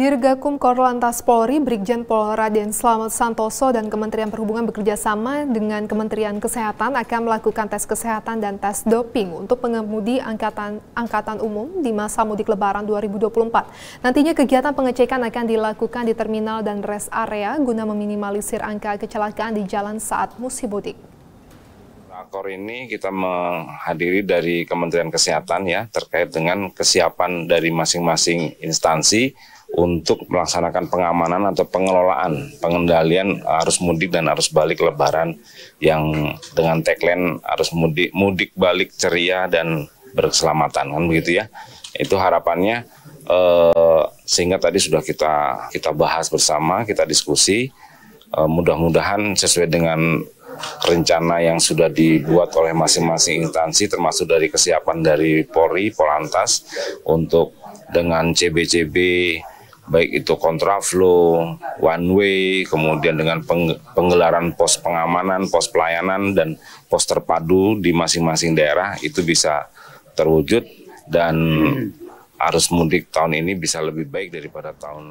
Dirgakum Korlantas Polri, Brigjen Pol Raden Slamet Santoso dan Kementerian Perhubungan bekerjasama dengan Kementerian Kesehatan akan melakukan tes kesehatan dan tes doping untuk pengemudi angkatan angkatan umum di masa mudik Lebaran 2024. Nantinya kegiatan pengecekan akan dilakukan di terminal dan rest area guna meminimalisir angka kecelakaan di jalan saat musim mudik. Akor ini kita menghadiri dari Kementerian Kesehatan ya terkait dengan kesiapan dari masing-masing instansi untuk melaksanakan pengamanan atau pengelolaan pengendalian arus mudik dan arus balik Lebaran yang dengan tagline arus mudik mudik balik ceria dan berkeselamatan kan begitu ya itu harapannya eh, sehingga tadi sudah kita kita bahas bersama kita diskusi eh, mudah-mudahan sesuai dengan rencana yang sudah dibuat oleh masing-masing instansi termasuk dari kesiapan dari Polri, Polantas untuk dengan CBCB baik itu kontraflow, one way, kemudian dengan penggelaran pos pengamanan, pos pelayanan dan pos terpadu di masing-masing daerah itu bisa terwujud dan arus mudik tahun ini bisa lebih baik daripada tahun lalu.